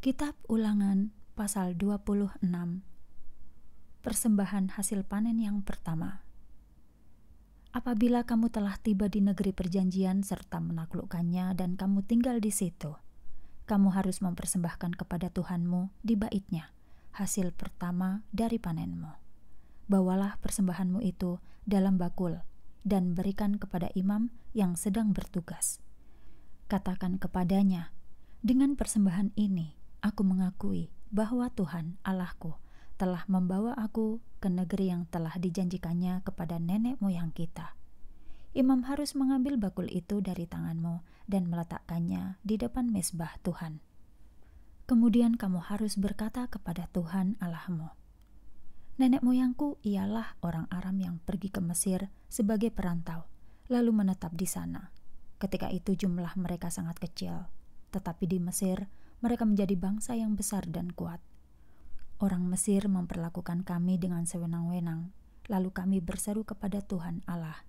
Kitab Ulangan pasal 26 Persembahan hasil panen yang pertama Apabila kamu telah tiba di negeri perjanjian serta menaklukkannya dan kamu tinggal di situ, kamu harus mempersembahkan kepada Tuhanmu di baitnya hasil pertama dari panenmu. Bawalah persembahanmu itu dalam bakul dan berikan kepada imam yang sedang bertugas. Katakan kepadanya, dengan persembahan ini, Aku mengakui bahwa Tuhan Allahku telah membawa aku ke negeri yang telah dijanjikannya kepada nenek moyang kita. Imam harus mengambil bakul itu dari tanganmu dan meletakkannya di depan mesbah Tuhan. Kemudian kamu harus berkata kepada Tuhan Allahmu, Nenek moyangku ialah orang Aram yang pergi ke Mesir sebagai perantau, lalu menetap di sana. Ketika itu jumlah mereka sangat kecil, tetapi di Mesir mereka menjadi bangsa yang besar dan kuat. Orang Mesir memperlakukan kami dengan sewenang-wenang, lalu kami berseru kepada Tuhan Allah.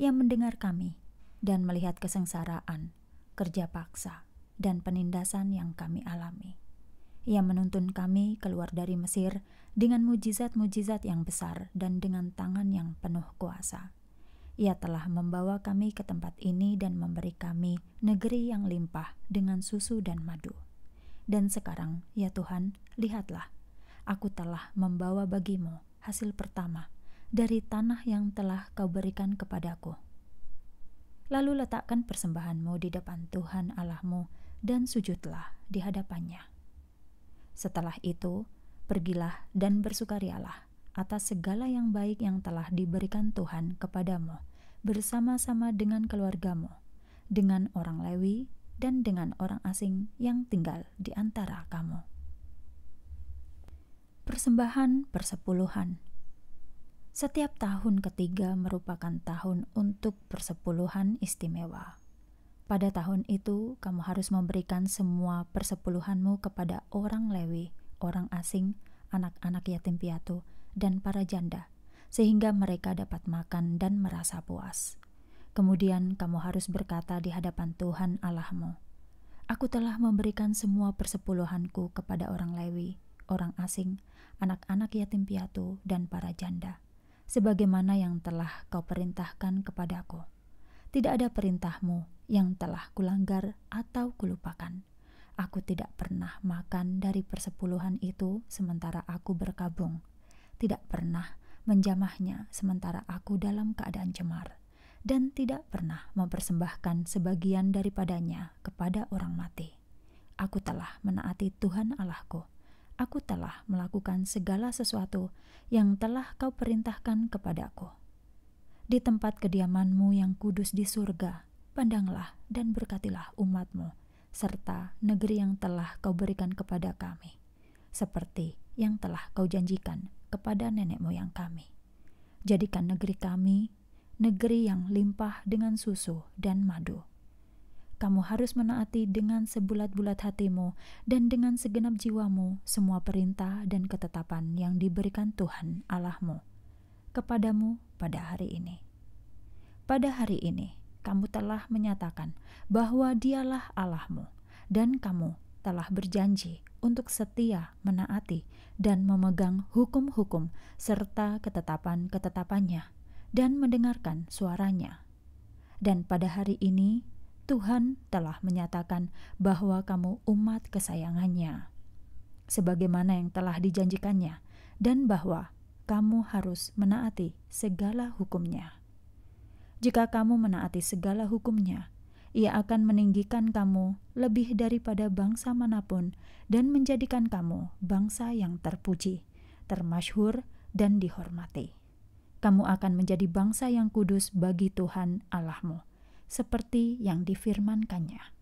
Ia mendengar kami dan melihat kesengsaraan, kerja paksa, dan penindasan yang kami alami. Ia menuntun kami keluar dari Mesir dengan mujizat-mujizat yang besar dan dengan tangan yang penuh kuasa. Ia telah membawa kami ke tempat ini dan memberi kami negeri yang limpah dengan susu dan madu. Dan sekarang, ya Tuhan, lihatlah, aku telah membawa bagimu hasil pertama dari tanah yang telah kau berikan kepadaku. Lalu letakkan persembahanmu di depan Tuhan Allahmu dan sujudlah di hadapannya. Setelah itu, pergilah dan bersukarialah atas segala yang baik yang telah diberikan Tuhan kepadamu bersama-sama dengan keluargamu, dengan orang Lewi dan dengan orang asing yang tinggal di antara kamu. Persembahan persepuluhan setiap tahun ketiga merupakan tahun untuk persepuluhan istimewa. Pada tahun itu, kamu harus memberikan semua persepuluhanmu kepada orang Lewi, orang asing, anak-anak yatim piatu, dan para janda, sehingga mereka dapat makan dan merasa puas. Kemudian kamu harus berkata di hadapan Tuhan Allahmu, Aku telah memberikan semua persepuluhanku kepada orang Lewi, orang asing, anak-anak yatim piatu, dan para janda, sebagaimana yang telah kau perintahkan kepadaku. Tidak ada perintahmu yang telah kulanggar atau kulupakan. Aku tidak pernah makan dari persepuluhan itu sementara aku berkabung. Tidak pernah menjamahnya sementara aku dalam keadaan cemar dan tidak pernah mempersembahkan sebagian daripadanya kepada orang mati. Aku telah menaati Tuhan Allahku. Aku telah melakukan segala sesuatu yang telah kau perintahkan kepadaku. Di tempat kediamanmu yang kudus di surga, pandanglah dan berkatilah umatmu, serta negeri yang telah kau berikan kepada kami, seperti yang telah kau janjikan kepada nenek moyang kami. Jadikan negeri kami negeri yang limpah dengan susu dan madu. Kamu harus menaati dengan sebulat-bulat hatimu dan dengan segenap jiwamu semua perintah dan ketetapan yang diberikan Tuhan Allahmu kepadamu pada hari ini. Pada hari ini, kamu telah menyatakan bahwa Dialah Allahmu, dan kamu telah berjanji untuk setia menaati dan memegang hukum-hukum serta ketetapan-ketetapannya dan mendengarkan suaranya. Dan pada hari ini, Tuhan telah menyatakan bahwa kamu umat kesayangannya, sebagaimana yang telah dijanjikannya, dan bahwa kamu harus menaati segala hukumnya. Jika kamu menaati segala hukumnya, ia akan meninggikan kamu lebih daripada bangsa manapun dan menjadikan kamu bangsa yang terpuji, termasyhur, dan dihormati kamu akan menjadi bangsa yang kudus bagi Tuhan Allahmu, seperti yang difirmankannya.